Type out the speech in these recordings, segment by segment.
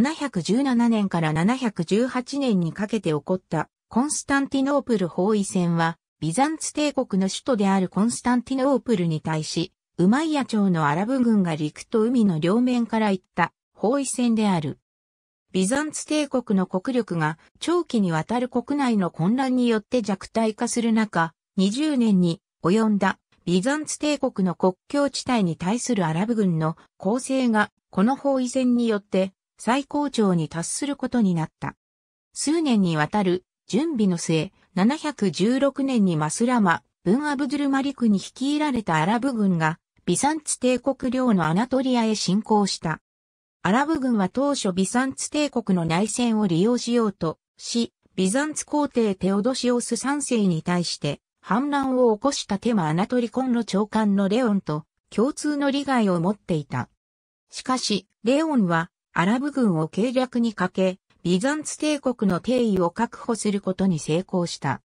717年から718年にかけて起こったコンスタンティノープル包囲戦は、ビザンツ帝国の首都であるコンスタンティノープルに対し、ウマイヤ朝のアラブ軍が陸と海の両面から行った包囲戦である。ビザンツ帝国の国力が長期にわたる国内の混乱によって弱体化する中、20年に及んだビザンツ帝国の国境地帯に対するアラブ軍の攻勢がこの包囲戦によって最高潮に達することになった。数年にわたる準備の末、716年にマスラマ、ブン・アブドゥル・マリクに率いられたアラブ軍が、ビサンツ帝国領のアナトリアへ侵攻した。アラブ軍は当初ビサンツ帝国の内戦を利用しようとし、ビザンツ皇帝テオドシオス世に対して反乱を起こしたテマアナトリコンの長官のレオンと共通の利害を持っていた。しかし、レオンはアラブ軍を計略にかけ、ビザンツ帝国の定位を確保することに成功した。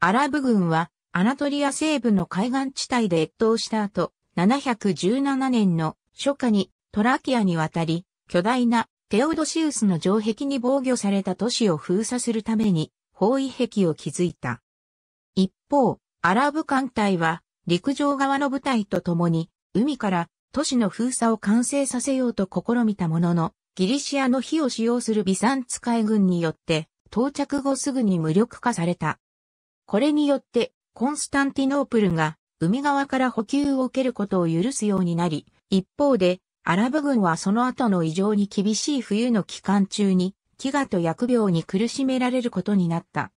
アラブ軍は、アナトリア西部の海岸地帯で越冬した後、717年の初夏にトラキアに渡り、巨大なテオドシウスの城壁に防御された都市を封鎖するために包囲壁を築いた。一方、アラブ艦隊は陸上側の部隊と共に海から都市の封鎖を完成させようと試みたものの、ギリシアの火を使用するビサンツ海軍によって、到着後すぐに無力化された。これによって、コンスタンティノープルが海側から補給を受けることを許すようになり、一方で、アラブ軍はその後の異常に厳しい冬の期間中に、飢餓と疫病に苦しめられることになった。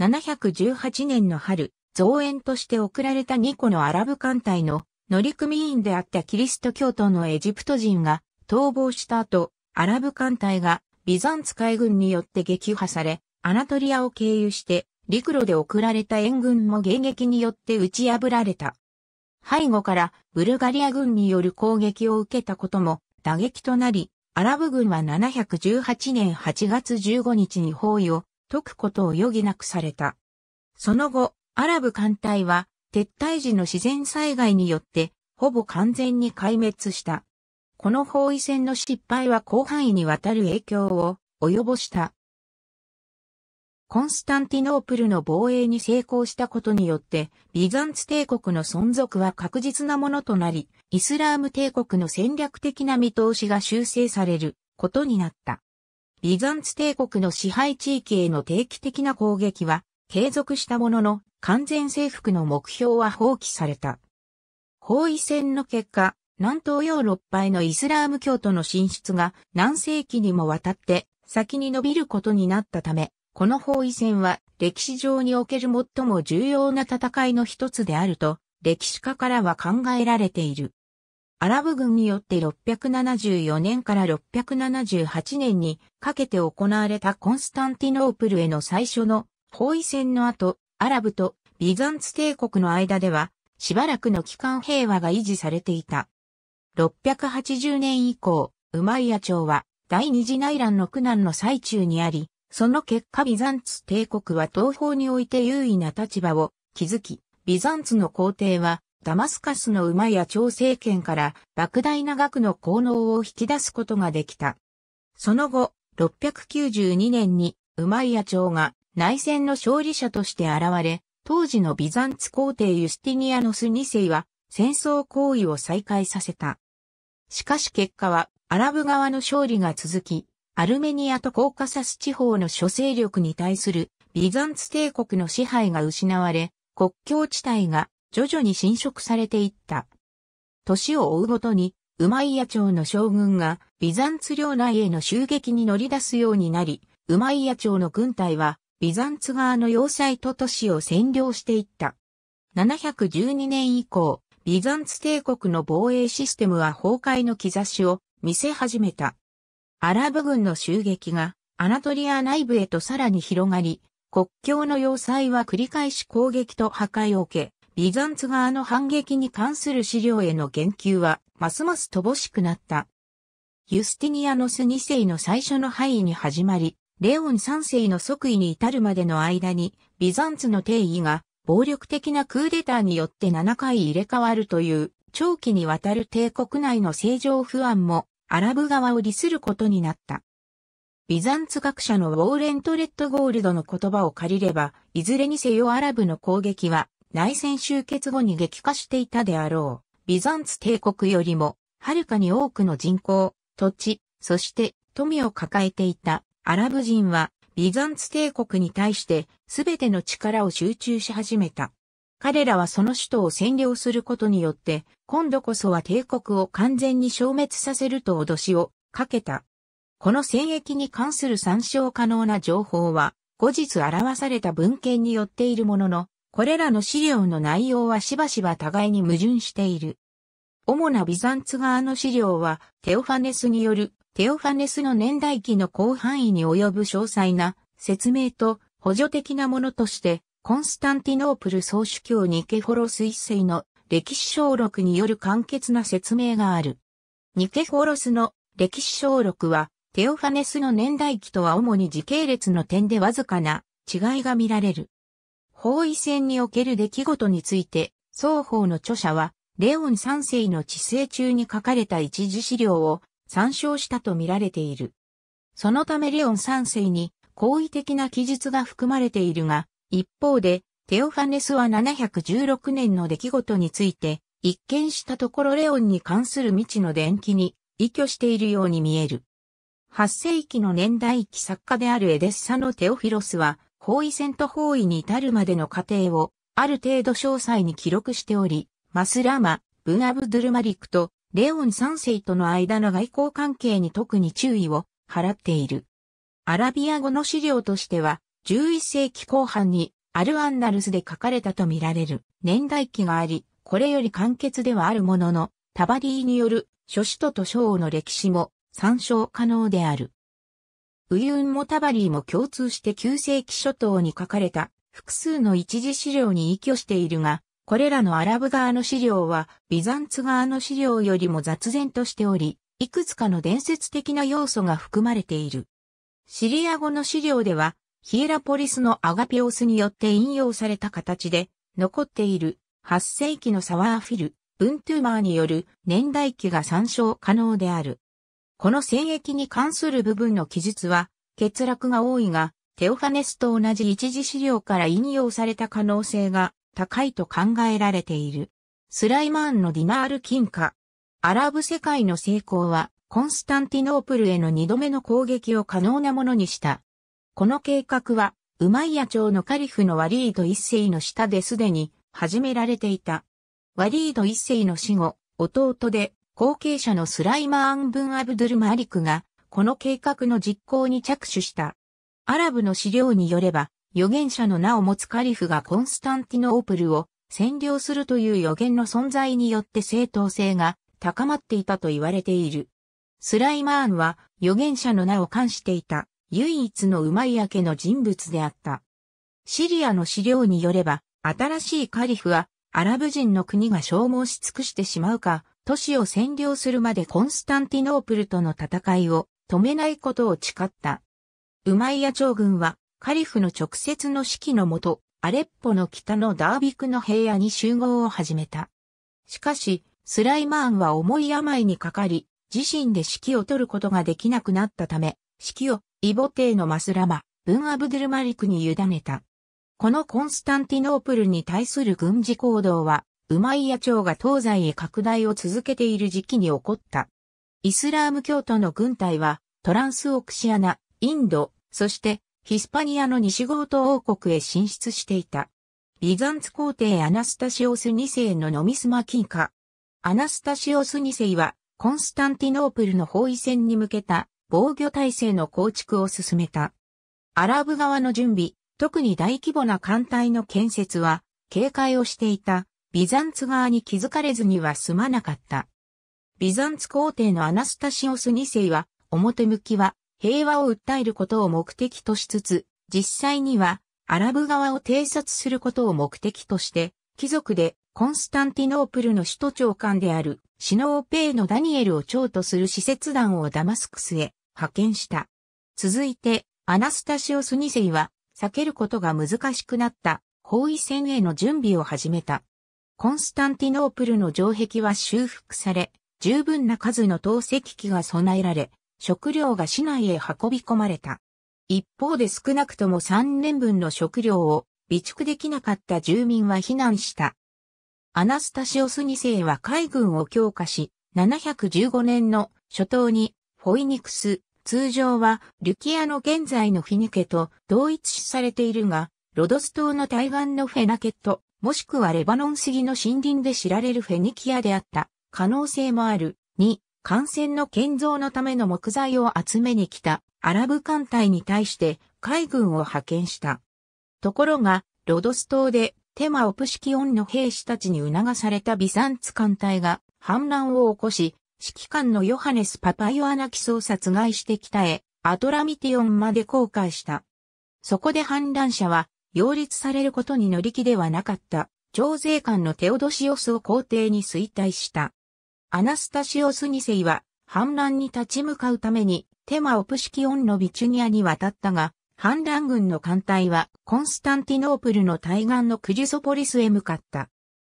718年の春、増援として送られた2個のアラブ艦隊の乗組員であったキリスト教徒のエジプト人が逃亡した後、アラブ艦隊がビザンツ海軍によって撃破され、アナトリアを経由して陸路で送られた援軍も迎撃によって打ち破られた。背後からブルガリア軍による攻撃を受けたことも打撃となり、アラブ軍は718年8月15日に包囲を解くことを余儀なくされた。その後、アラブ艦隊は撤退時の自然災害によって、ほぼ完全に壊滅した。この包囲戦の失敗は広範囲にわたる影響を及ぼした。コンスタンティノープルの防衛に成功したことによって、ビザンツ帝国の存続は確実なものとなり、イスラーム帝国の戦略的な見通しが修正されることになった。ビザンツ帝国の支配地域への定期的な攻撃は、継続したものの、完全征服の目標は放棄された。包囲戦の結果、南東ヨーロッパへのイスラーム教徒の進出が何世紀にもわたって先に伸びることになったため、この包囲戦は歴史上における最も重要な戦いの一つであると、歴史家からは考えられている。アラブ軍によって674年から678年にかけて行われたコンスタンティノープルへの最初の包囲戦の後、アラブとビザンツ帝国の間では、しばらくの期間平和が維持されていた。680年以降、ウマイヤ朝は第二次内乱の苦難の最中にあり、その結果ビザンツ帝国は東方において優位な立場を築き、ビザンツの皇帝はダマスカスのウマイア。朝政権から莫大な額の効能を引き出すことができた。その後、692年にウマイヤ朝が内戦の勝利者として現れ、当時のビザンツ皇帝ユスティニアノス2世は戦争行為を再開させた。しかし結果はアラブ側の勝利が続き、アルメニアとコーカサス地方の諸勢力に対するビザンツ帝国の支配が失われ、国境地帯が徐々に侵食されていった。年を追うごとに、ウマイヤ朝の将軍がビザンツ領内への襲撃に乗り出すようになり、ウマイヤ朝の軍隊はビザンツ側の要塞と都市を占領していった。712年以降、ビザンツ帝国の防衛システムは崩壊の兆しを見せ始めた。アラブ軍の襲撃がアナトリア内部へとさらに広がり、国境の要塞は繰り返し攻撃と破壊を受け、ビザンツ側の反撃に関する資料への言及は、ますます乏しくなった。ユスティニアノス2世の最初の範囲に始まり、レオン3世の即位に至るまでの間に、ビザンツの定義が暴力的なクーデターによって7回入れ替わるという長期にわたる帝国内の政情不安もアラブ側を利することになった。ビザンツ学者のウォーレント・レッド・ゴールドの言葉を借りれば、いずれにせよアラブの攻撃は内戦終結後に激化していたであろう。ビザンツ帝国よりも、はるかに多くの人口、土地、そして富を抱えていたアラブ人はビザンツ帝国に対して全ての力を集中し始めた。彼らはその首都を占領することによって、今度こそは帝国を完全に消滅させると脅しをかけた。この戦役に関する参照可能な情報は、後日表された文献によっているものの、これらの資料の内容はしばしば互いに矛盾している。主なビザンツ側の資料は、テオファネスによるテオファネスの年代記の広範囲に及ぶ詳細な説明と補助的なものとして、コンスタンティノープル総主教ニケフォロス一世の歴史小録による簡潔な説明がある。ニケフォロスの歴史小録は、テオファネスの年代記とは主に時系列の点でわずかな違いが見られる。包囲戦における出来事について、双方の著者は、レオン三世の治世中に書かれた一次資料を参照したと見られている。そのためレオン三世に好意的な記述が含まれているが、一方で、テオファネスは716年の出来事について、一見したところレオンに関する未知の伝記に依拠しているように見える。8世紀の年代記作家であるエデッサのテオフィロスは、包囲戦と包囲に至るまでの過程を、ある程度詳細に記録しており、マスラマ、ブン・アブドゥルマリクとレオン三世との間の外交関係に特に注意を払っている。アラビア語の資料としては、11世紀後半にアルアンナルスで書かれたとみられる年代記があり、これより簡潔ではあるものの、タバリーによる諸首都と諸王の歴史も参照可能である。ウユンもタバリーも共通して9世紀初頭に書かれた複数の一次資料に依拠しているが、これらのアラブ側の資料は、ビザンツ側の資料よりも雑然としており、いくつかの伝説的な要素が含まれている。シリア語の資料では、ヒエラポリスのアガピオスによって引用された形で、残っている8世紀のサワーフィル、ブントゥーマーによる年代記が参照可能である。この戦役に関する部分の記述は、欠落が多いが、テオファネスと同じ一次資料から引用された可能性が高いと考えられている。スライマーンのディナール金貨。アラブ世界の成功は、コンスタンティノープルへの二度目の攻撃を可能なものにした。この計画は、ウマイヤ朝のカリフのワリード一世の下ですでに始められていた。ワリード一世の死後、弟で後継者のスライマーン・ブン・アブドゥル・マリクが、この計画の実行に着手した。アラブの資料によれば、預言者の名を持つカリフがコンスタンティノープルを占領するという予言の存在によって正当性が高まっていたと言われている。スライマーンは預言者の名を冠していた唯一の馬い明けの人物であった。シリアの資料によれば、新しいカリフはアラブ人の国が消耗し尽くしてしまうか、都市を占領するまでコンスタンティノープルとの戦いを止めないことを誓った。ウマイヤ朝軍はカリフの直接の指揮のもと、アレッポの北のダービクの平野に集合を始めた。しかし、スライマーンは重い病にかかり、自身で指揮を取ることができなくなったため、指揮をイボテーのマスラマ、ブン・アブドゥルマリクに委ねた。このコンスタンティノープルに対する軍事行動は、ウマイヤ朝が東西へ拡大を続けている時期に起こった。イスラーム教徒の軍隊は、トランスオクシアナ、インド、そしてヒスパニアの西ゴート王国へ進出していた。ビザンツ皇帝アナスタシオス2世のノミスマキーカ。アナスタシオス2世は、コンスタンティノープルの包囲戦に向けた防御体制の構築を進めた。アラブ側の準備、特に大規模な艦隊の建設は、警戒をしていた、ビザンツ側に気づかれずには済まなかった。ビザンツ皇帝のアナスタシオス2世は、表向きは、平和を訴えることを目的としつつ、実際にはアラブ側を偵察することを目的として、貴族でコンスタンティノープルの首都長官であるシノーペイのダニエルを長とする使節団をダマスクスへ派遣した。続いて、アナスタシオス2世は避けることが難しくなった包囲戦への準備を始めた。コンスタンティノープルの城壁は修復され、十分な数の投石機が備えられ、食料が市内へ運び込まれた。一方で少なくとも3年分の食料を備蓄できなかった住民は避難した。アナスタシオス2世は海軍を強化し、715年の初頭にフォイニクス、通常はルキアの現在のフィニケと同一視されているが、ロドス島の対岸のフェナケット、もしくはレバノン杉の森林で知られるフェニキアであった可能性もある。2、艦船の建造のための木材を集めに来たアラブ艦隊に対して海軍を派遣した。ところが、ロドス島でテマオプシキオンの兵士たちに促されたビザンツ艦隊が反乱を起こし、指揮官のヨハネス・パパヨアナキスを殺害してきたへ、アトラミティオンまで公開した。そこで反乱者は、擁立されることに乗り気ではなかった、徴税官のテオドシオスを皇帝に衰退した。アナスタシオス2世は反乱に立ち向かうためにテマオプシキオンのビチュニアに渡ったが、反乱軍の艦隊はコンスタンティノープルの対岸のクジュソポリスへ向かった。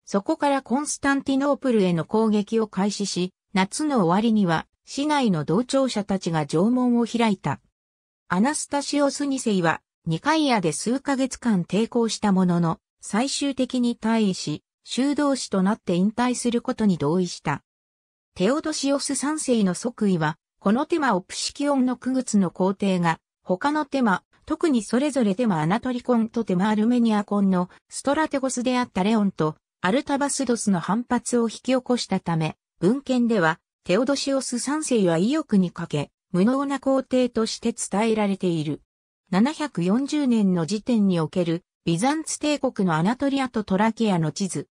そこからコンスタンティノープルへの攻撃を開始し、夏の終わりには市内の同庁者たちが縄文を開いた。アナスタシオス2世はニカイアで数ヶ月間抵抗したものの、最終的に退位し、修道士となって引退することに同意した。テオドシオス3世の即位は、このテマオプシキオンの区別の皇帝が、他のテマ、特にそれぞれテマアナトリコンとテマアルメニアコンのストラテゴスであったレオンとアルタバスドスの反発を引き起こしたため、文献では、テオドシオス3世は意欲にかけ、無能な皇帝として伝えられている。740年の時点における、ビザンツ帝国のアナトリアとトラキアの地図。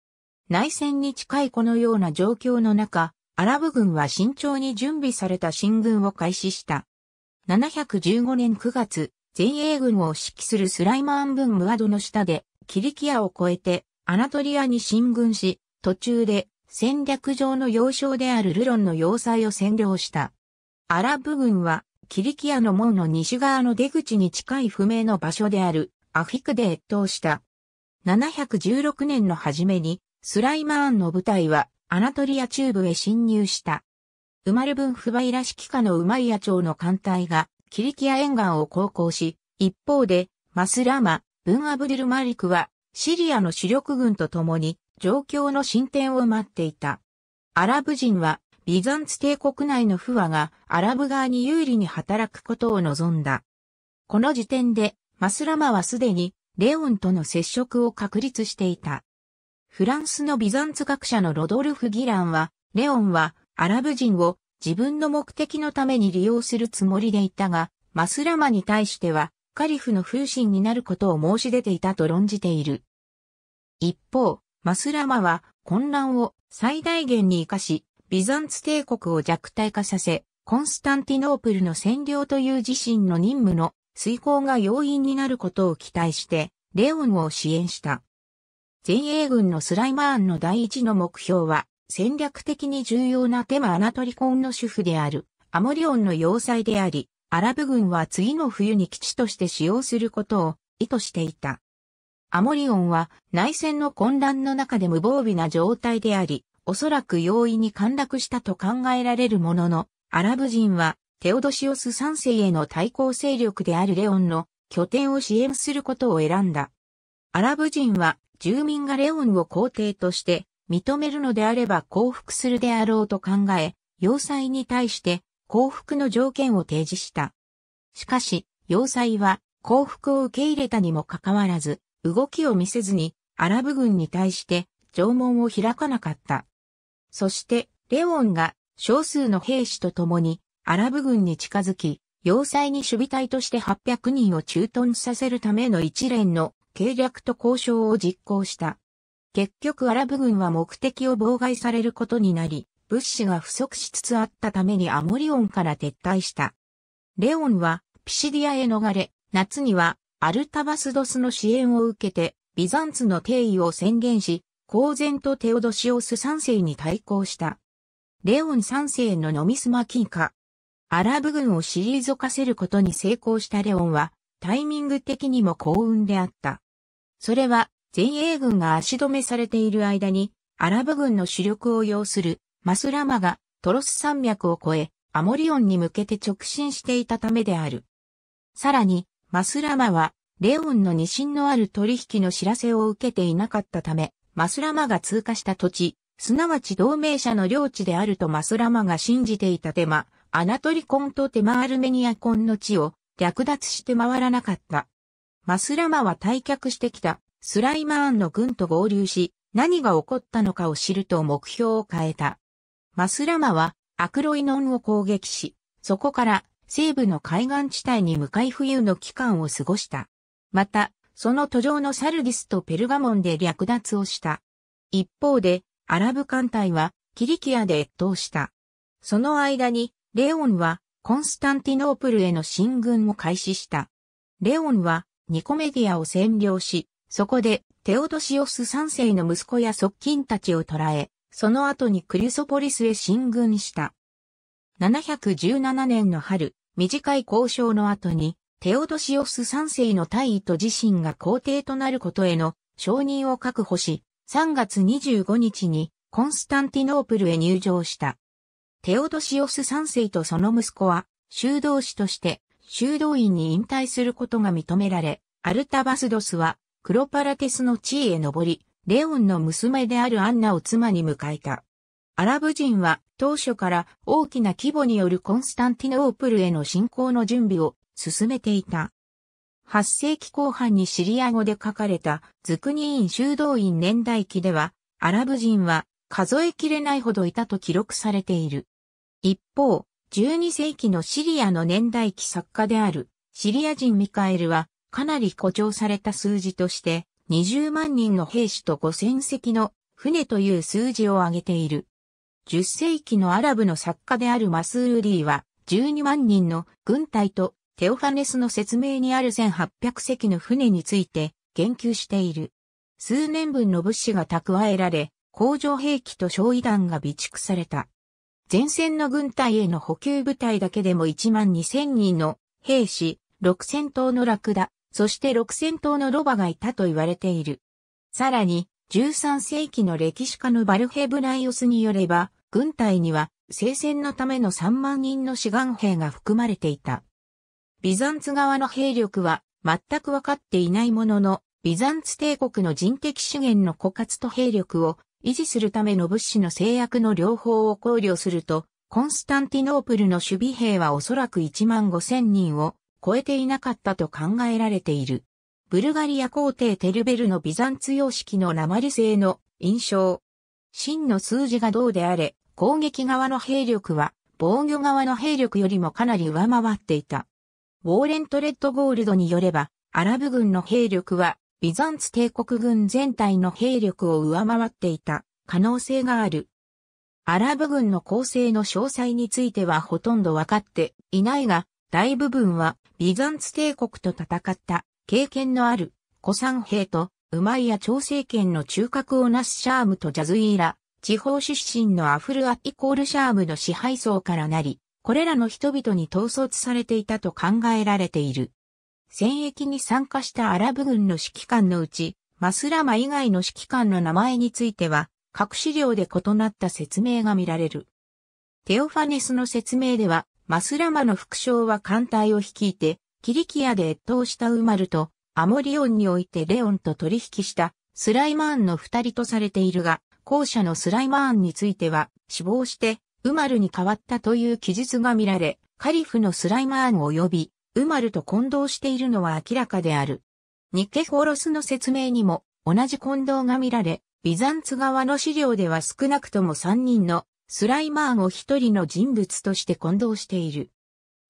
内戦に近いこのような状況の中、アラブ軍は慎重に準備された進軍を開始した。715年9月、前衛軍を指揮するスライマン軍ムアドの下で、キリキアを越えて、アナトリアに進軍し、途中で戦略上の要衝であるルロンの要塞を占領した。アラブ軍は、キリキアの門の西側の出口に近い不明の場所であるアフィクで越冬した。716年の初めに、スライマーンの部隊はアナトリア中部へ侵入した。ウマルブンフバイラシキカのウマイヤ朝の艦隊がキリキア沿岸を航行し、一方でマスラマ、ブンアブデルマリクはシリアの主力軍と共に状況の進展を待っていた。アラブ人はビザンツ帝国内の不和がアラブ側に有利に働くことを望んだ。この時点でマスラマはすでにレオンとの接触を確立していた。フランスのビザンツ学者のロドルフ・ギランは、レオンはアラブ人を自分の目的のために利用するつもりでいたが、マスラマに対しては、カリフの風神になることを申し出ていたと論じている。一方、マスラマは混乱を最大限に活かし、ビザンツ帝国を弱体化させ、コンスタンティノープルの占領という自身の任務の遂行が要因になることを期待して、レオンを支援した。前衛軍のスライマーンの第一の目標は、戦略的に重要なテマアナトリコンの主婦である、アモリオンの要塞であり、アラブ軍は次の冬に基地として使用することを意図していた。アモリオンは内戦の混乱の中で無防備な状態であり、おそらく容易に陥落したと考えられるものの、アラブ人はテオドシオス3世への対抗勢力であるレオンの拠点を支援することを選んだ。アラブ人は住民がレオンを皇帝として認めるのであれば降伏するであろうと考え、要塞に対して降伏の条件を提示した。しかし、要塞は降伏を受け入れたにもかかわらず、動きを見せずにアラブ軍に対して縄文を開かなかった。そして、レオンが少数の兵士と共にアラブ軍に近づき、要塞に守備隊として800人を駐屯させるための一連の計略と交渉を実行した。結局アラブ軍は目的を妨害されることになり、物資が不足しつつあったためにアモリオンから撤退した。レオンはピシディアへ逃れ、夏にはアルタバスドスの支援を受けて、ビザンツの帝位を宣言し、公然とテオドシオス三世に対抗した。レオン三世のノミスマキーカ。アラブ軍を退かせることに成功したレオンは、タイミング的にも幸運であった。それは前衛軍が足止めされている間に、アラブ軍の主力を要するマスラマがトロス山脈を越え、アモリオンに向けて直進していたためである。さらに、マスラマは、レオンの二進のある取引の知らせを受けていなかったため、マスラマが通過した土地、すなわち同盟者の領地であるとマスラマが信じていたテマ、アナトリコンとテマアルメニアコンの地を略奪して回らなかった。マスラマは退却してきたスライマーンの軍と合流し、何が起こったのかを知ると目標を変えた。マスラマはアクロイノンを攻撃し、そこから西部の海岸地帯に向かい冬の期間を過ごした。また、その途上のサルディスとペルガモンで略奪をした。一方で、アラブ艦隊はキリキアで越冬した。その間に、レオンはコンスタンティノープルへの進軍を開始した。レオンはニコメディアを占領し、そこでテオドシオス3世の息子や側近たちを捕らえ、その後にクリソポリスへ進軍した。717年の春、短い交渉の後に、テオドシオス3世の大位と自身が皇帝となることへの承認を確保し、3月25日にコンスタンティノープルへ入城した。テオドシオス3世とその息子は修道士として修道院に引退することが認められ、アルタバスドスはクロパラテスの地位へ上り、レオンの娘であるアンナを妻に迎えた。アラブ人は当初から大きな規模によるコンスタンティノープルへの侵攻の準備を進めていた。8世紀後半にシリア語で書かれたズクニーン修道院年代記では、アラブ人は数えきれないほどいたと記録されている。一方、12世紀のシリアの年代記作家であるシリア人ミカエルはかなり誇張された数字として20万人の兵士と5000隻の船という数字を挙げている。10世紀のアラブの作家であるマスールリーは12万人の軍隊とテオファネスの説明にある1800隻の船について言及している。数年分の物資が蓄えられ、工場兵器と焼夷弾が備蓄された。前線の軍隊への補給部隊だけでも1万2000人の兵士、6000頭のラクダ、そして6000頭のロバがいたと言われている。さらに、13世紀の歴史家のバルヘブライオスによれば、軍隊には聖戦のための3万人の志願兵が含まれていた。ビザンツ側の兵力は全くわかっていないものの、ビザンツ帝国の人的資源の枯渇と兵力を維持するための物資の制約の両方を考慮すると、コンスタンティノープルの守備兵はおそらく1万5千人を超えていなかったと考えられている。ブルガリア皇帝テルベルのビザンツ様式の鉛製の印象。真の数字がどうであれ、攻撃側の兵力は防御側の兵力よりもかなり上回っていた。ウォーレント・レッドゴールドによれば、アラブ軍の兵力はビザンツ帝国軍全体の兵力を上回っていた可能性がある。アラブ軍の構成の詳細についてはほとんど分かっていないが、大部分はビザンツ帝国と戦った経験のある古参兵とウマイヤ朝政権の中核をなすシャームとジャズイーラ、地方出身のアフルアイコールシャームの支配層からなり、これらの人々に統率されていたと考えられている。戦役に参加したアラブ軍の指揮官のうち、マスラマ以外の指揮官の名前については、各資料で異なった説明が見られる。テオファネスの説明では、マスラマの副将は艦隊を率いて、キリキアで越冬したウマルと、アモリオンにおいてレオンと取引したスライマーンの二人とされているが、後者のスライマーンについては、死亡して、ウマルに変わったという記述が見られ、カリフのスライマーン及びウマルと混同しているのは明らかである。ニケフォロスの説明にも同じ混同が見られ、ビザンツ側の資料では少なくとも3人のスライマーを1人の人物として混同している。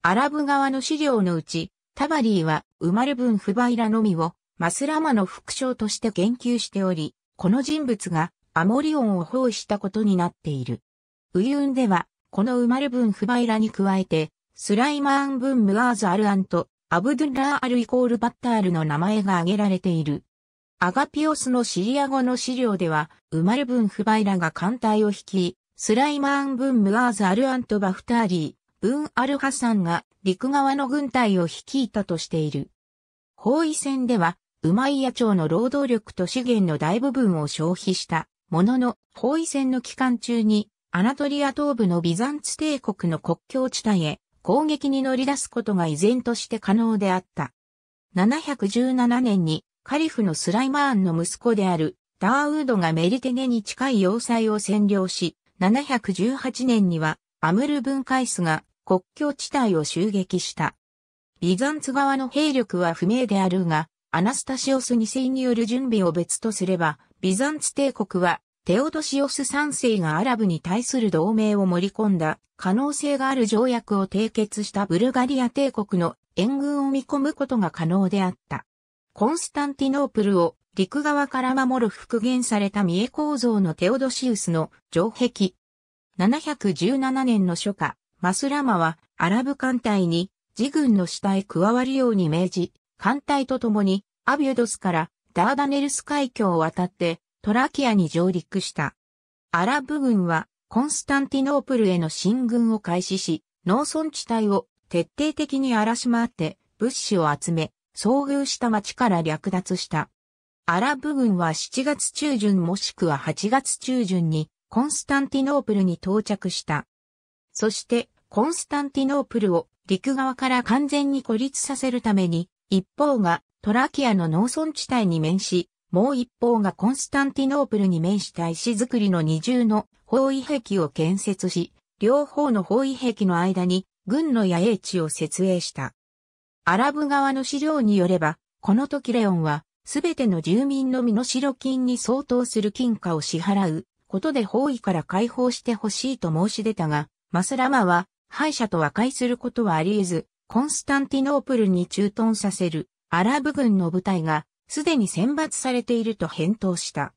アラブ側の資料のうち、タバリーはウマルブン・フバイラのみをマスラマの副将として言及しており、この人物がアモリオンを包囲したことになっている。ウユンでは、このウマルブフバイラに加えて、スライマーン・ブン・ムアーズ・アル・アント、アブドゥン・ラー・アル・イコール・バッタールの名前が挙げられている。アガピオスのシリア語の資料では、ウマル・ブン・フバイラが艦隊を率い、スライマーン・ブン・ムアーズ・アル・アント・バフターリー、ブン・アル・ハサンが陸側の軍隊を率いたとしている。包囲戦では、ウマイヤ朝の労働力と資源の大部分を消費したものの、包囲戦の期間中に、アナトリア東部のビザンツ帝国の国境地帯へ攻撃に乗り出すことが依然として可能であった。717年にカリフのスライマーンの息子であるダーウードがメリテネに近い要塞を占領し、718年にはアムルカイスが国境地帯を襲撃した。ビザンツ側の兵力は不明であるが、アナスタシオス2世による準備を別とすれば、ビザンツ帝国はテオドシオス3世がアラブに対する同盟を盛り込んだ可能性がある条約を締結したブルガリア帝国の援軍を見込むことが可能であった。コンスタンティノープルを陸側から守る復元された三重構造のテオドシウスの城壁。717年の初夏、マスラマはアラブ艦隊に自軍の下へ加わるように命じ、艦隊と共にアビュドスからダーダネルス海峡を渡ってトラキアに上陸した。アラブ軍はコンスタンティノープルへの進軍を開始し、農村地帯を徹底的に荒らし回って物資を集め、遭遇した町から略奪した。アラブ軍は7月中旬もしくは8月中旬にコンスタンティノープルに到着した。そしてコンスタンティノープルを陸側から完全に孤立させるために、一方がトラキアの農村地帯に面し、もう一方がコンスタンティノープルに面した石造りの二重の包囲壁を建設し、両方の包囲壁の間に軍の野営地を設営した。アラブ側の資料によれば、この時レオンは、すべての住民の身代金に相当する金貨を支払うことで包囲から解放してほしいと申し出たが、マスラマは敗者と和解することはあり得ず、コンスタンティノープルに駐屯させるアラブ軍の部隊がすでに選抜されていると返答した。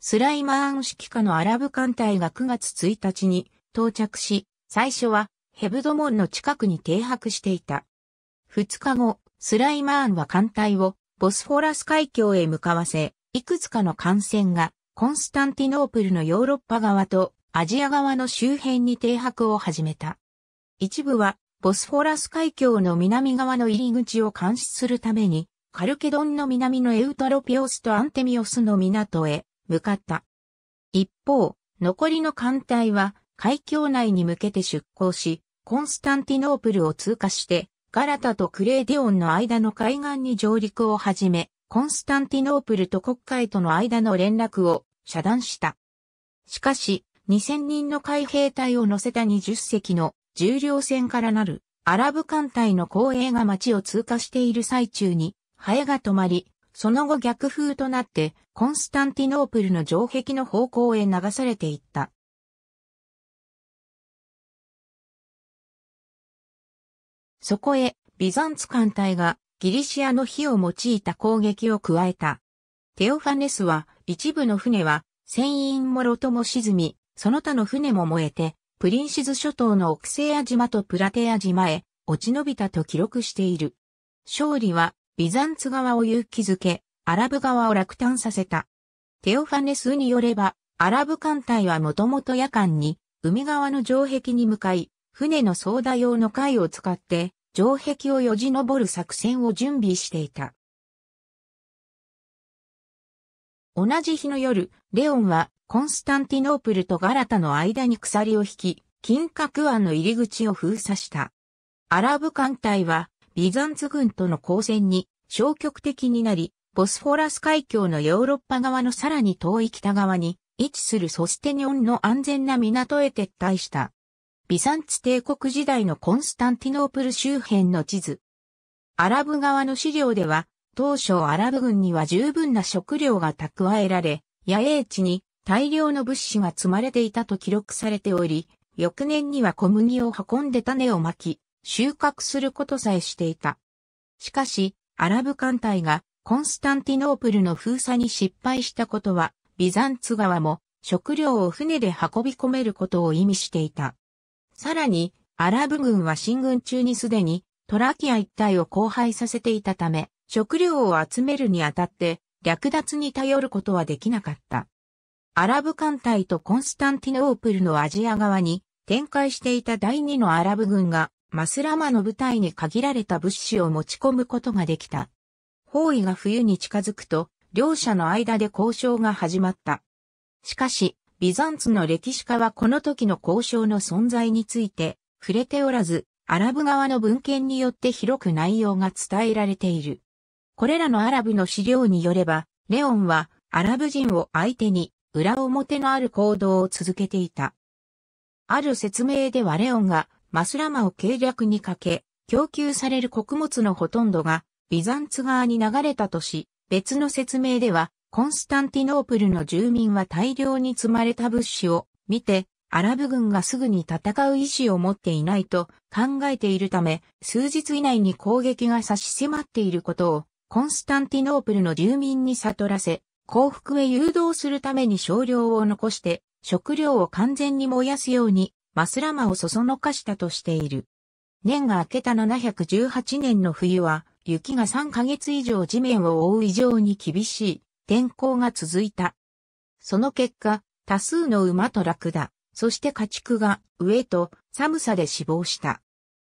スライマーン指揮下のアラブ艦隊が9月1日に到着し、最初はヘブドモンの近くに停泊していた。2日後、スライマーンは艦隊をボスフォラス海峡へ向かわせ、いくつかの艦船がコンスタンティノープルのヨーロッパ側とアジア側の周辺に停泊を始めた。一部はボスフォラス海峡の南側の入り口を監視するためにカルケドンの南のエウタロピオスとアンテミオスの港へ向かった。一方、残りの艦隊は海峡内に向けて出港し、コンスタンティノープルを通過して、ガラタとクレーデオンの間の海岸に上陸を始め、コンスタンティノープルと国会との間の連絡を遮断した。しかし、2000人の海兵隊を乗せた20隻の重量船からなるアラブ艦隊の後衛が街を通過している最中にハエが止まり、その後逆風となって、コンスタンティノープルの城壁の方向へ流されていった。そこへ、ビザンツ艦隊がギリシアの火を用いた攻撃を加えた。テオファネスは、一部の船は、船員もろとも沈み、その他の船も燃えて、プリンシズ諸島のオクセア島とプラテア島へ落ち延びたと記録している。勝利はビザンツ側を勇気づけ、アラブ側を落胆させた。テオファネスによれば、アラブ艦隊はもともと夜間に、海側の城壁に向かい、船の操舵用の貝を使って、城壁をよじ登る作戦を準備していた。同じ日の夜、レオンはコンスタンティノープルとガラタの間に鎖を引き、金閣湾の入り口を封鎖した。アラブ艦隊はビザンツ軍との交戦に消極的になり、ボスフォラス海峡のヨーロッパ側のさらに遠い北側に位置するソステニオンの安全な港へ撤退した。ビザンツ帝国時代のコンスタンティノープル周辺の地図。アラブ側の資料では、当初アラブ軍には十分な食料が蓄えられ、野営地に大量の物資が積まれていたと記録されており、翌年には小麦を運んで種をまき、収穫することさえしていた。しかし、アラブ艦隊がコンスタンティノープルの封鎖に失敗したことは、ビザンツ川も食料を船で運び込めることを意味していた。さらに、アラブ軍は進軍中にすでにトラキア一帯を荒廃させていたため、食料を集めるにあたって略奪に頼ることはできなかった。アラブ艦隊とコンスタンティノープルのアジア側に展開していた第二のアラブ軍がマスラマの部隊に限られた物資を持ち込むことができた。包囲が冬に近づくと、両者の間で交渉が始まった。しかし、ビザンツの歴史家はこの時の交渉の存在について触れておらず、アラブ側の文献によって広く内容が伝えられている。これらのアラブの資料によれば、レオンはアラブ人を相手に裏表のある行動を続けていた。ある説明ではレオンがマスラマを計略にかけ、供給される穀物のほとんどがビザンツ側に流れたとし、別の説明では、コンスタンティノープルの住民は大量に積まれた物資を見て、アラブ軍がすぐに戦う意思を持っていないと考えているため、数日以内に攻撃が差し迫っていることを、コンスタンティノープルの住民に悟らせ、降伏へ誘導するために少量を残して、食料を完全に燃やすようにマスラマをそそのかしたとしている。年が明けた718年の冬は、雪が3ヶ月以上地面を覆う以上に厳しい天候が続いた。その結果、多数の馬とラクダ、そして家畜が飢えと寒さで死亡した。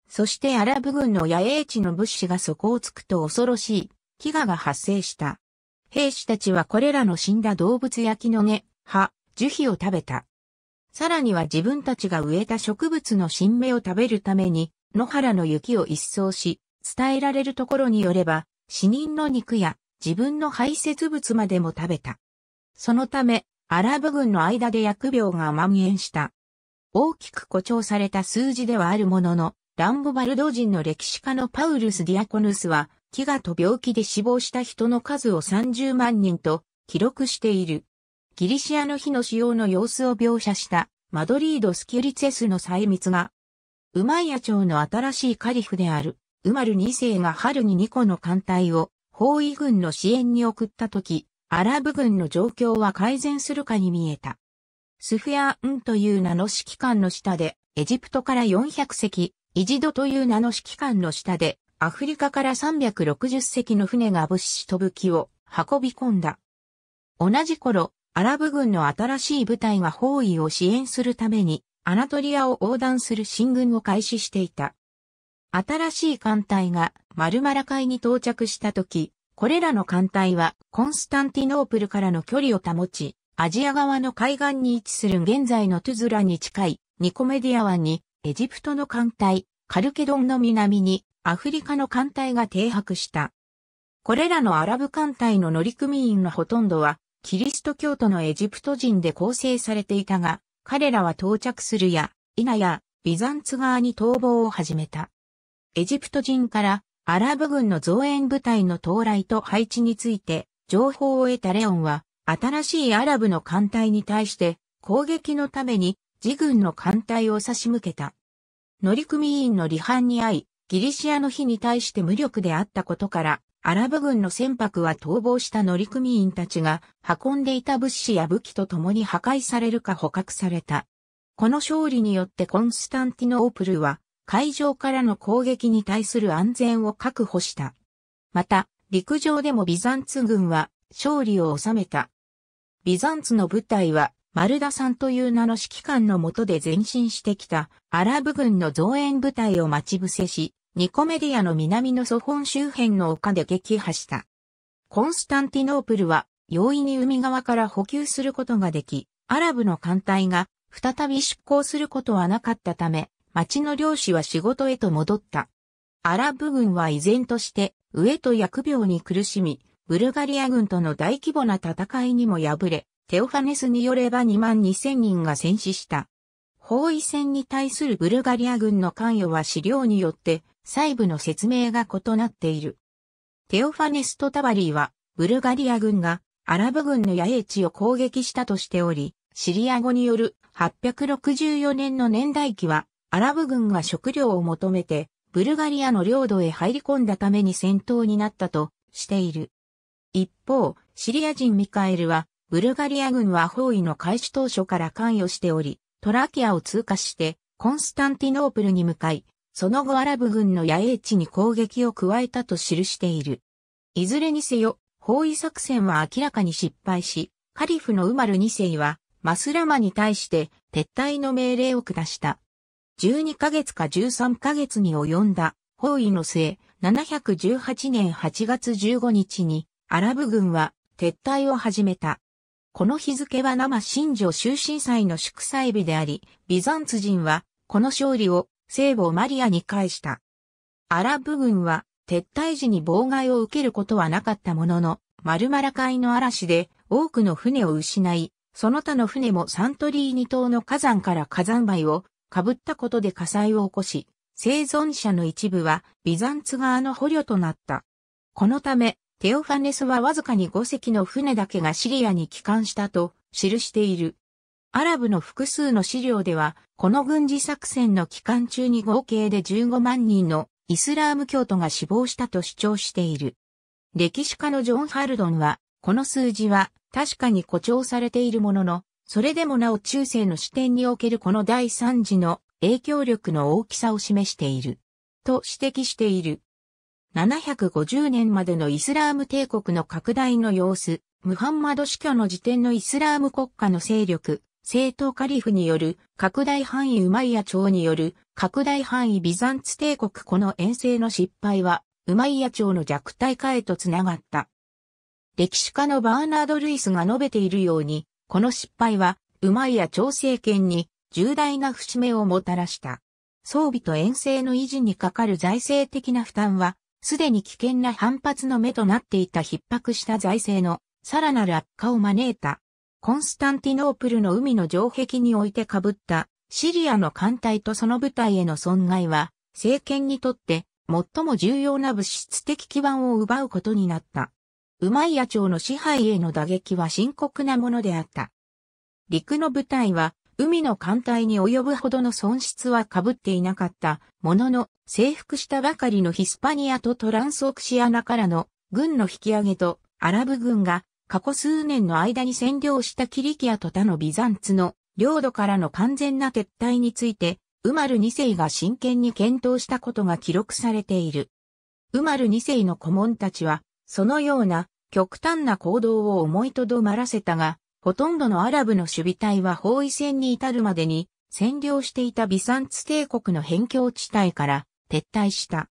そしてアラブ軍の野営地の物資が底をつくと恐ろしい飢餓が発生した。兵士たちはこれらの死んだ動物や木の根、葉、樹皮を食べた。さらには自分たちが植えた植物の新芽を食べるために、野原の雪を一掃し、伝えられるところによれば、死人の肉や自分の排泄物までも食べた。そのため、アラブ軍の間で薬病が蔓延した。大きく誇張された数字ではあるものの、ランボバルド人の歴史家のパウルス・ディアコヌスは、飢餓と病気で死亡した人の数を30万人と記録している。ギリシアの日の使用の様子を描写したマドリード・スキュリツェスの細密が、ウマイヤ朝の新しいカリフであるウマル2世が春に2個の艦隊を包囲軍の支援に送った時、アラブ軍の状況は改善するかに見えた。スフヤアンという名の指揮官の下で、エジプトから400隻、イジドという名の指揮官の下で、アフリカから360隻の船が物資と武器を運び込んだ。同じ頃、アラブ軍の新しい部隊が包囲を支援するために、アナトリアを横断する進軍を開始していた。新しい艦隊がマルマラ海に到着した時、これらの艦隊はコンスタンティノープルからの距離を保ち、アジア側の海岸に位置する現在のトゥズラに近いニコメディア湾にエジプトの艦隊、カルケドンの南にアフリカの艦隊が停泊した。これらのアラブ艦隊の乗組員のほとんどはキリスト教徒のエジプト人で構成されていたが、彼らは到着するや、否や、ビザンツ側に逃亡を始めた。エジプト人からアラブ軍の増援部隊の到来と配置について情報を得たレオンは新しいアラブの艦隊に対して攻撃のために自軍の艦隊を差し向けた。乗組員の離反に遭い、ギリシアの火に対して無力であったことからアラブ軍の船舶は逃亡した乗組員たちが運んでいた物資や武器と共に破壊されるか捕獲された。この勝利によってコンスタンティノープルは海上からの攻撃に対する安全を確保した。また、陸上でもビザンツ軍は勝利を収めた。ビザンツの部隊はマルダさんという名の指揮官の下で前進してきたアラブ軍の増援部隊を待ち伏せし、ニコメディアの南のソ本周辺の丘で撃破した。コンスタンティノープルは容易に海側から補給することができ、アラブの艦隊が再び出港することはなかったため、町の漁師は仕事へと戻った。アラブ軍は依然として、飢えと疫病に苦しみ、ブルガリア軍との大規模な戦いにも敗れ、テオファネスによれば2万2千人が戦死した。包囲戦に対するブルガリア軍の関与は資料によって細部の説明が異なっている。テオファネスト・タバリーは、ブルガリア軍がアラブ軍の野営地を攻撃したとしており、シリア語による864年の年代記は、アラブ軍が食料を求めて、ブルガリアの領土へ入り込んだために戦闘になったとしている。一方、シリア人ミカエルは、ブルガリア軍は包囲の開始当初から関与しており、トラキアを通過して、コンスタンティノープルに向かい、その後アラブ軍の野営地に攻撃を加えたと記している。いずれにせよ、包囲作戦は明らかに失敗し、カリフのウマル2世は、マスラマに対して撤退の命令を下した。12ヶ月か13ヶ月に及んだ包囲の末、718年8月15日にアラブ軍は撤退を始めた。この日付は生新城終身祭の祝祭日であり、ビザンツ人はこの勝利を聖母マリアに返した。アラブ軍は撤退時に妨害を受けることはなかったものの、マルマラ海の嵐で多くの船を失い、その他の船もサントリーニ島の火山から火山灰をかぶったことで火災を起こし、生存者の一部はビザンツ側の捕虜となった。このため、テオファネスはわずかに5隻の船だけがシリアに帰還したと記している。アラブの複数の資料では、この軍事作戦の期間中に合計で15万人のイスラーム教徒が死亡したと主張している。歴史家のジョン・ハルドンは、この数字は確かに誇張されているものの、それでもなお中世の視点におけるこの第三次の影響力の大きさを示している。と指摘している。750年までのイスラーム帝国の拡大の様子、ムハンマド死去の時点のイスラーム国家の勢力、正統カリフによる拡大範囲ウマイヤ朝による拡大範囲ビザンツ帝国この遠征の失敗はウマイヤ朝の弱体化へとつながった。歴史家のバーナード・ルイスが述べているように、この失敗はウマイヤ朝政権に重大な節目をもたらした。装備と遠征の維持にかかる財政的な負担は、すでに危険な反発の目となっていた逼迫した財政のさらなる悪化を招いた。コンスタンティノープルの海の城壁において被ったシリアの艦隊とその部隊への損害は政権にとって最も重要な物質的基盤を奪うことになった。ウマイヤ朝の支配への打撃は深刻なものであった。陸の部隊は海の艦隊に及ぶほどの損失は被っていなかったものの征服したばかりのヒスパニアとトランスオクシアナからの軍の引き上げとアラブ軍が過去数年の間に占領したキリキアと他のビザンツの領土からの完全な撤退について、ウマル2世が真剣に検討したことが記録されている。ウマル2世の顧問たちは、そのような極端な行動を思いとどまらせたが、ほとんどのアラブの守備隊は包囲戦に至るまでに占領していたビザンツ帝国の辺境地帯から撤退した。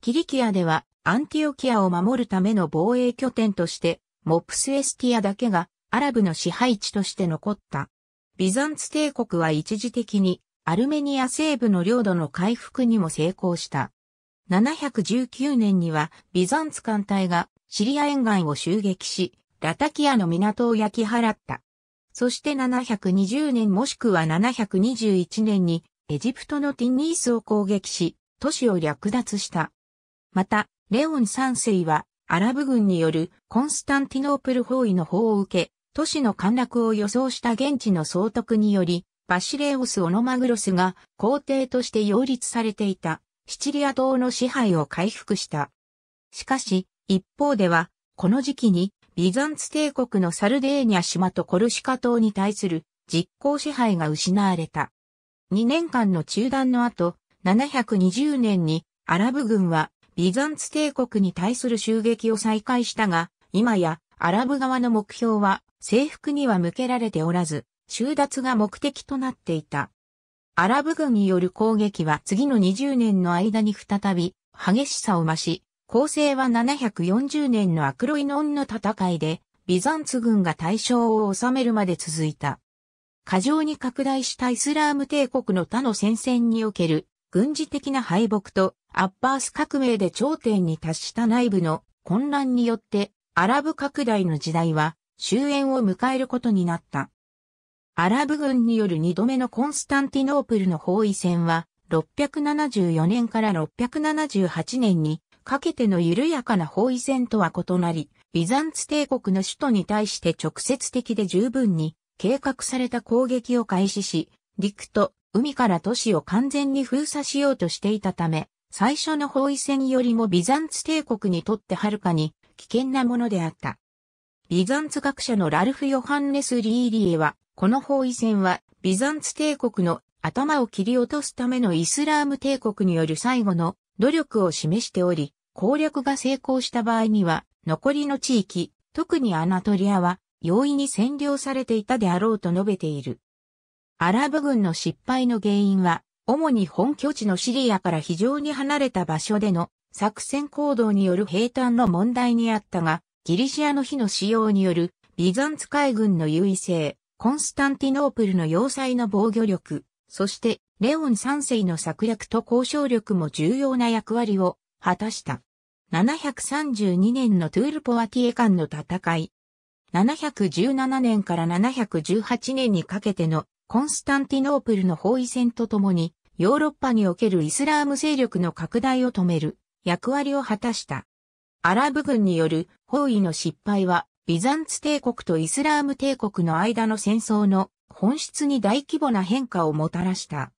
キリキアではアンティオキアを守るための防衛拠点としてモプスエスティアだけがアラブの支配地として残った。ビザンツ帝国は一時的にアルメニア西部の領土の回復にも成功した。719年にはビザンツ艦隊がシリア沿岸を襲撃し、ラタキアの港を焼き払った。そして720年もしくは721年にエジプトのティニースを攻撃し、都市を略奪した。また、レオン3世はアラブ軍によるコンスタンティノープル包囲の法を受け、都市の陥落を予想した現地の総督により、バシレオス・オノマグロスが皇帝として擁立されていたシチリア島の支配を回復した。しかし、一方では、この時期にビザンツ帝国のサルデーニャ島とコルシカ島に対する実効支配が失われた。2年間の中断の後、720年にアラブ軍はビザンツ帝国に対する襲撃を再開したが、今やアラブ側の目標は征服には向けられておらず、収奪が目的となっていた。アラブ軍による攻撃は次の20年の間に再び激しさを増し、構成は740年のアクロイノンの戦いで、ビザンツ軍が対象を収めるまで続いた。過剰に拡大したイスラーム帝国の他の戦線における軍事的な敗北とアッバース革命で頂点に達した内部の混乱によって、アラブ拡大の時代は終焉を迎えることになった。アラブ軍による2度目のコンスタンティノープルの包囲戦は、674年から678年にかけての緩やかな包囲戦とは異なり、ビザンツ帝国の首都に対して直接的で十分に計画された攻撃を開始し、陸と海から都市を完全に封鎖しようとしていたため、最初の包囲戦よりもビザンツ帝国にとってはるかに危険なものであった。ビザンツ学者のラルフ・ヨハンネス・リーリエは、この包囲戦はビザンツ帝国の頭を切り落とすためのイスラーム帝国による最後の努力を示しており、攻略が成功した場合には、残りの地域、特にアナトリアは、容易に占領されていたであろうと述べている。アラブ軍の失敗の原因は、主に本拠地のシリアから非常に離れた場所での作戦行動による兵端の問題にあったが、ギリシアの火の使用によるビザンツ海軍の優位性、コンスタンティノープルの要塞の防御力、そしてレオン3世の策略と交渉力も重要な役割を果たした。732年のトゥールポワティエ間の戦い。717年から718年にかけてのコンスタンティノープルの包囲戦とともにヨーロッパにおけるイスラーム勢力の拡大を止める役割を果たした。アラブ軍による包囲の失敗は、ビザンツ帝国とイスラーム帝国の間の戦争の本質に大規模な変化をもたらした。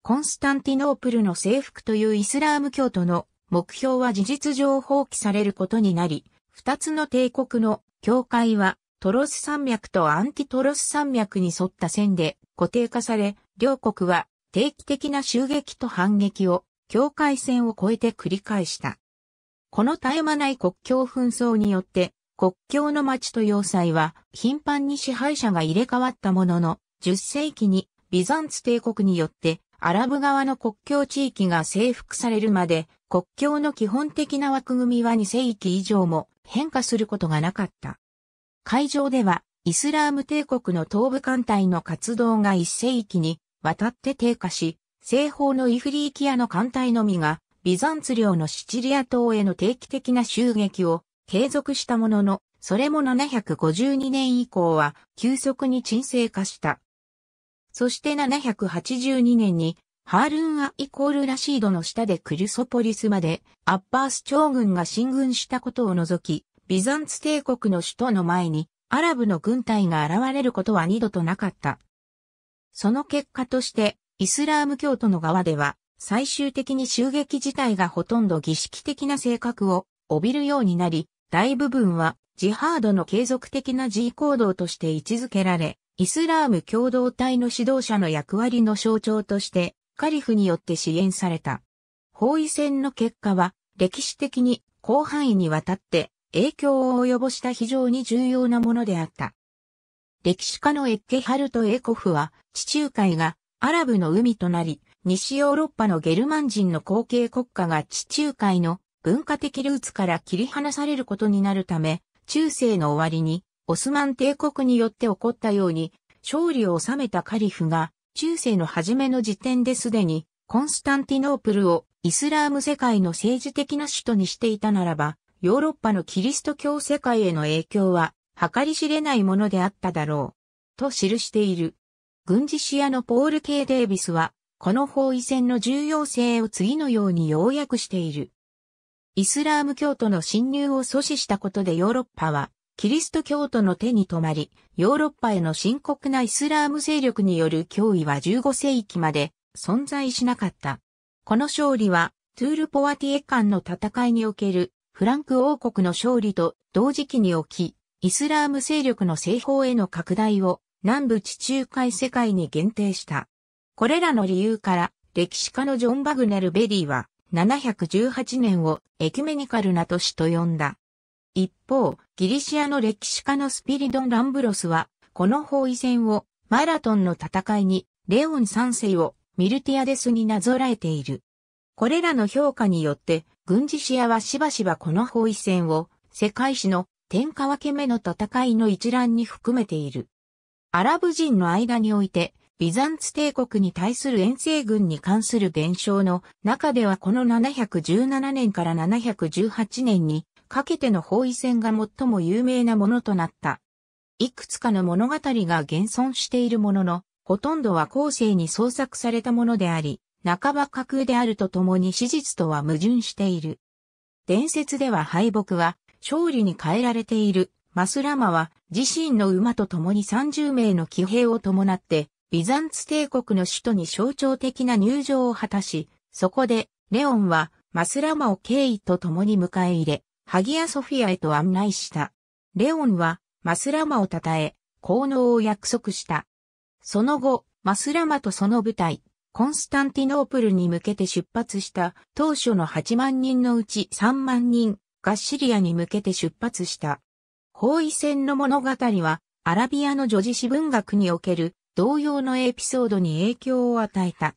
コンスタンティノープルの征服というイスラーム教徒の目標は事実上放棄されることになり、二つの帝国の境界はトロス山脈とアンティトロス山脈に沿った線で固定化され、両国は定期的な襲撃と反撃を境界線を越えて繰り返した。この絶え間ない国境紛争によって、国境の町と要塞は頻繁に支配者が入れ替わったものの、10世紀にビザンツ帝国によってアラブ側の国境地域が征服されるまで、国境の基本的な枠組みは2世紀以上も変化することがなかった。会場ではイスラーム帝国の東部艦隊の活動が1世紀に渡って低下し、西方のイフリーキアの艦隊のみが、ビザンツ領のシチリア島への定期的な襲撃を継続したものの、それも752年以降は急速に沈静化した。そして782年に、ハールンアイコールラシードの下でクリュソポリスまで、アッバース朝軍が進軍したことを除き、ビザンツ帝国の首都の前に、アラブの軍隊が現れることは二度となかった。その結果として、イスラーム教徒の側では、最終的に襲撃自体がほとんど儀式的な性格を帯びるようになり、大部分はジハードの継続的な自由行動として位置づけられ、イスラーム共同体の指導者の役割の象徴として、カリフによって支援された。包囲戦の結果は、歴史的に広範囲にわたって影響を及ぼした非常に重要なものであった。歴史家のエッケハルト・エコフは、地中海がアラブの海となり、西ヨーロッパのゲルマン人の後継国家が地中海の文化的ルーツから切り離されることになるため、中世の終わりにオスマン帝国によって起こったように、勝利を収めたカリフが、中世の初めの時点ですでに、コンスタンティノープルをイスラーム世界の政治的な首都にしていたならば、ヨーロッパのキリスト教世界への影響は計り知れないものであっただろう。と記している。軍事視野のポール・ケイ・デイビスは、この包囲戦の重要性を次のように要約している。イスラーム教徒の侵入を阻止したことでヨーロッパは、キリスト教徒の手に止まり、ヨーロッパへの深刻なイスラーム勢力による脅威は15世紀まで存在しなかった。この勝利は、トゥール・ポワティエ間の戦いにおけるフランク王国の勝利と同時期に起き、イスラーム勢力の西方への拡大を南部地中海世界に限定した。これらの理由から、歴史家のジョン・バグネル・ベリーは、718年をエキュメニカルな年と呼んだ。一方、ギリシアの歴史家のスピリドン・ランブロスは、この包囲戦をマラトンの戦いにレオン3世をミルティアデスになぞらえている。これらの評価によって、軍事視野はしばしばこの包囲戦を世界史の天下分け目の戦いの一覧に含めている。アラブ人の間において、ビザンツ帝国に対する遠征軍に関する現象の中ではこの717年から718年にかけての包囲戦が最も有名なものとなった。いくつかの物語が現存しているものの、ほとんどは後世に創作されたものであり、半ば架空であるとともに史実とは矛盾している。伝説では敗北は勝利に変えられている。マスラマは自身の馬と共に30名の騎兵を伴ってビザンツ帝国の首都に象徴的な入場を果たし、そこでレオンはマスラマを敬意と共に迎え入れ、ハギアソフィアへと案内した。レオンはマスラマを称え、効能を約束した。その後、マスラマとその部隊、コンスタンティノープルに向けて出発した当初の8万人のうち3万人ガッシリアに向けて出発した。包囲戦の物語は、アラビアの女子史文学における同様のエピソードに影響を与えた。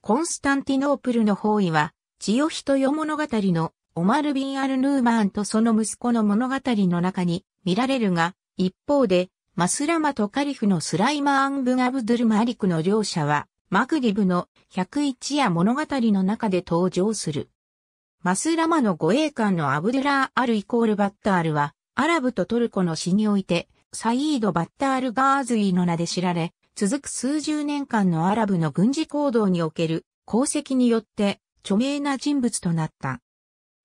コンスタンティノープルの包囲は、千代人よ物語のオマル・ビン・アル・ヌーマーンとその息子の物語の中に見られるが、一方で、マスラマとカリフのスライマーン・ブン・アブドゥル・マリクの両者は、マグリブの101夜物語の中で登場する。マスラマの護衛官のアブデラー・アルイコール・バッタールは、アラブとトルコの詩において、サイード・バッタール・ガーズイの名で知られ、続く数十年間のアラブの軍事行動における功績によって著名な人物となった。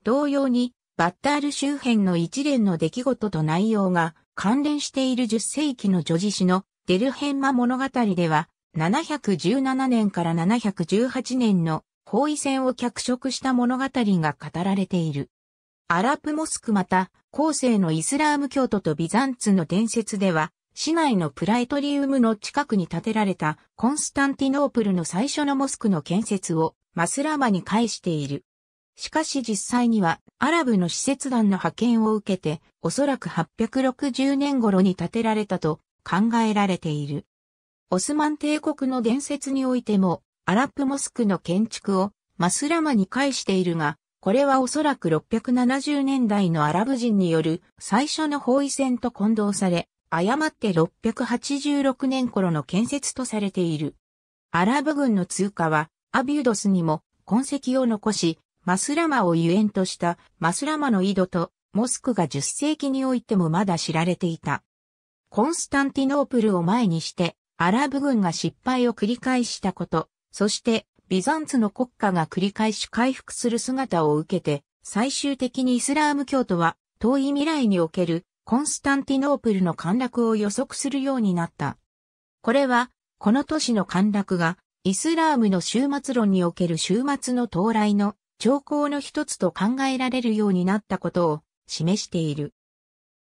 同様に、バッタール周辺の一連の出来事と内容が関連している10世紀の女児詩のデルヘンマ物語では、717年から718年の包囲戦を脚色した物語が語られている。アラプモスクまた、後世のイスラーム教徒とビザンツの伝説では、市内のプライトリウムの近くに建てられたコンスタンティノープルの最初のモスクの建設をマスラマに返している。しかし実際にはアラブの使節団の派遣を受けておそらく860年頃に建てられたと考えられている。オスマン帝国の伝説においてもアラップモスクの建築をマスラマに介しているが、これはおそらく670年代のアラブ人による最初の包囲戦と混同され、誤って686年頃の建設とされている。アラブ軍の通過はアビュードスにも痕跡を残し、マスラマをゆえんとしたマスラマの井戸とモスクが10世紀においてもまだ知られていた。コンスタンティノープルを前にしてアラブ軍が失敗を繰り返したこと、そして、ビザンツの国家が繰り返し回復する姿を受けて、最終的にイスラーム教徒は、遠い未来におけるコンスタンティノープルの陥落を予測するようになった。これは、この都市の陥落が、イスラームの終末論における終末の到来の兆候の一つと考えられるようになったことを示している。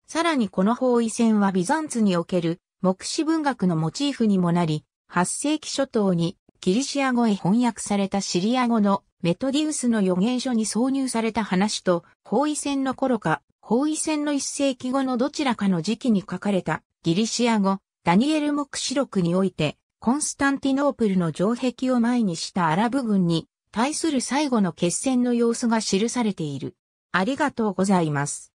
さらにこの包囲戦はビザンツにおける目視文学のモチーフにもなり、8世紀初頭にギリシア語へ翻訳されたシリア語のメトディウスの予言書に挿入された話と、包囲戦の頃か、包囲戦の一世紀後のどちらかの時期に書かれたギリシア語、ダニエル目視録において、コンスタンティノープルの城壁を前にしたアラブ軍に対する最後の決戦の様子が記されている。ありがとうございます。